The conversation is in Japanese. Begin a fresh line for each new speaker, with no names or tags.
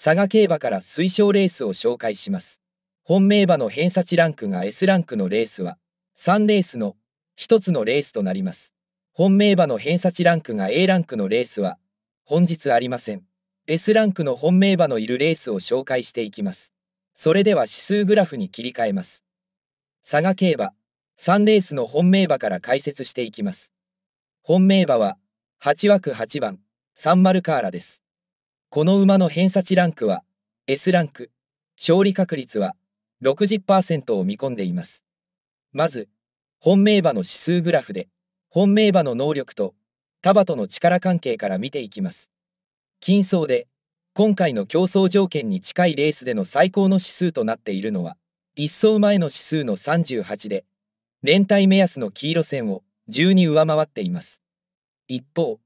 佐賀競馬から推奨レースを紹介します。本命馬の偏差値ランクが S ランクのレースは、3レースの1つのレースとなります。本命馬の偏差値ランクが A ランクのレースは、本日ありません。S ランクの本命馬のいるレースを紹介していきます。それでは指数グラフに切り替えます。佐賀競馬、3レースの本命馬から解説していきます。本命馬は、8枠8番、サンマルカーラです。この馬の偏差値ランクは S ランク、勝利確率は60%を見込んでいます。まず、本命馬の指数グラフで、本命馬の能力と他馬との力関係から見ていきます。金層で、今回の競争条件に近いレースでの最高の指数となっているのは、1走前の指数の38で、連帯目安の黄色線を10に上回っています。一方、